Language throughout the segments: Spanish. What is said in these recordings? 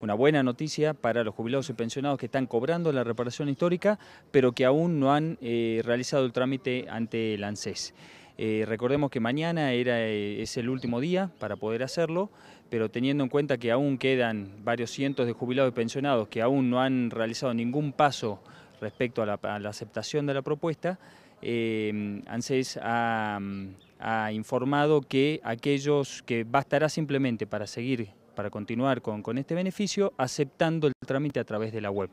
Una buena noticia para los jubilados y pensionados que están cobrando la reparación histórica, pero que aún no han eh, realizado el trámite ante el ANSES. Eh, recordemos que mañana era, eh, es el último día para poder hacerlo, pero teniendo en cuenta que aún quedan varios cientos de jubilados y pensionados que aún no han realizado ningún paso respecto a la, aceptación de la propuesta, ANSES ha informado que aquellos que bastará simplemente para seguir para continuar con, con este beneficio aceptando el trámite a través de la web.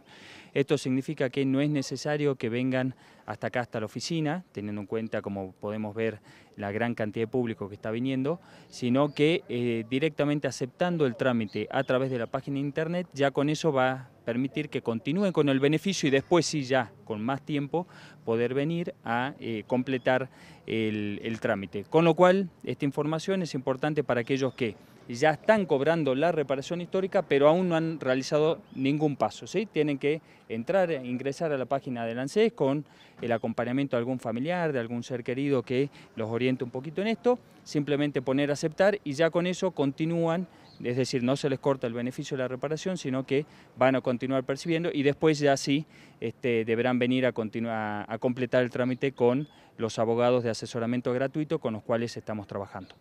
Esto significa que no es necesario que vengan hasta acá, hasta la oficina, teniendo en cuenta, como podemos ver, la gran cantidad de público que está viniendo, sino que eh, directamente aceptando el trámite a través de la página de internet, ya con eso va a permitir que continúen con el beneficio y después sí ya, con más tiempo, poder venir a eh, completar el trámite. Con lo cual, esta información es importante para aquellos que ya están cobrando la reparación histórica, pero aún no han realizado ningún paso. ¿sí? Tienen que entrar, e ingresar a la página del ANSES con el acompañamiento de algún familiar, de algún ser querido que los oriente un poquito en esto, simplemente poner aceptar y ya con eso continúan, es decir, no se les corta el beneficio de la reparación, sino que van a continuar percibiendo y después ya sí este, deberán venir a completar el trámite con los abogados de asesoramiento gratuito con los cuales estamos trabajando.